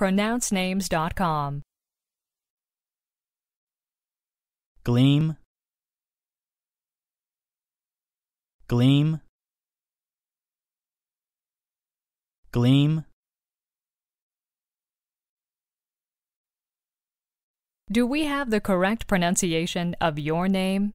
pronouncenames.com. Gleam, gleam, gleam. Do we have the correct pronunciation of your name?